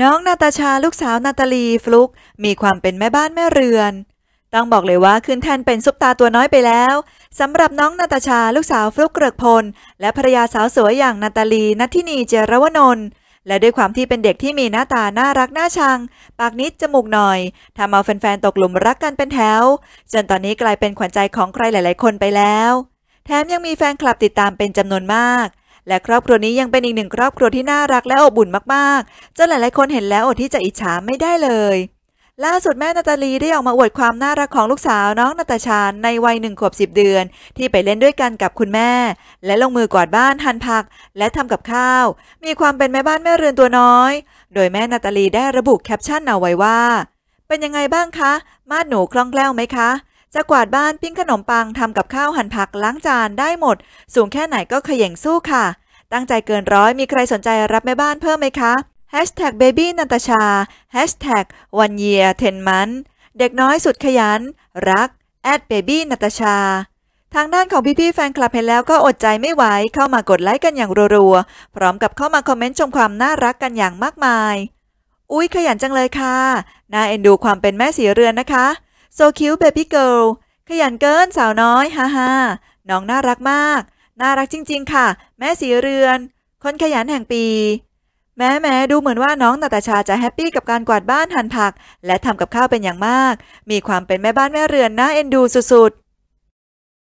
น้องนาตาชาลูกสาวนาตาลีฟลุกมีความเป็นแม่บ้านแม่เรือน ต้องบอกเลยว่าขึ้นแทนเป็นซุปตาตัวน้อยไปแล้ว สำหรับน้องนาตาชาลูกสาวฟลุกเกริกพล และภรยาสาวสวยอย่างนาตาลีนัทินีเจรวนนท์และด้วยความที่เป็นเด็กที่มีหน้าตาน่ารักน่าชัง ปากนิดจมูกหน่อยทำเอาแฟนๆ ตกหลุมรักกันเป็นแถว จนตอนนี้กลายเป็นขวัญใจของใครหลาย ๆ คนไปแล้ว แถมยังมีแฟนคลับติดตามเป็นจำนวนมากและครอบครัวนี้ยังเป็นอีกหนึ่งครอบครัวที่น่ารักและอบอุ่นมากๆ จนหลายๆ คนเห็นแล้วอดที่จะอิจฉาไม่ได้เลย ล่าสุดแม่นาตาลีได้ออกมาอวดความน่ารักของลูกสาวน้องนาตาชาในวัยหนึ่งขวบสิบเดือน ที่ไปเล่นด้วยกันกับคุณแม่ และลงมือกวาดบ้านหั่นผักและทำกับข้าว มีความเป็นแม่บ้านแม่เรือนตัวน้อย โดยแม่นาตาลีได้ระบุแคปชั่นเอาไว้ว่า เป็นยังไงบ้างคะ มาดหนูคล่องแคล่วไหมคะจะกวาดบ้านปิ้งขนมปัง ทำกับข้าวหั่นผักล้างจานได้หมด สูงแค่ไหนก็ขย่งสู้ค่ะ ตั้งใจเกินร้อยมีใครสนใจรับแม่บ้านเพิ่มไหมคะ Hashtag Baby นันตชา Hashtag One Year Ten Month เด็กน้อยสุดขยัน รัก a d Baby นันตชาทางด้านของพี่ๆแฟนคลับเห็นแล้วก็อดใจไม่ไหวเข้ามากดไลค์กันอย่างรัวๆ พร้อมกับเข้ามาคอมเมนต์ชมความน่ารักกันอย่างมากมาย อุ้ยขยันจังเลยค่ะน่าเอ็นดูความเป็นแม่สีเรือนนะคะโซคิวเบบี้เกิลขยันเกินสาวน้อยฮ่าฮ่าน้องน่ารักมาก น่ารักจริง ๆ ค่ะ แม่สีเรือน คนขยันแห่งปี แม้แม้ดูเหมือนว่าน้องนาตาชาจะแฮปปี้กับการกวาดบ้านหั่นผัก และทำกับข้าวเป็นอย่างมาก มีความเป็นแม่บ้านแม่เรือนน่าเอ็นดูสุด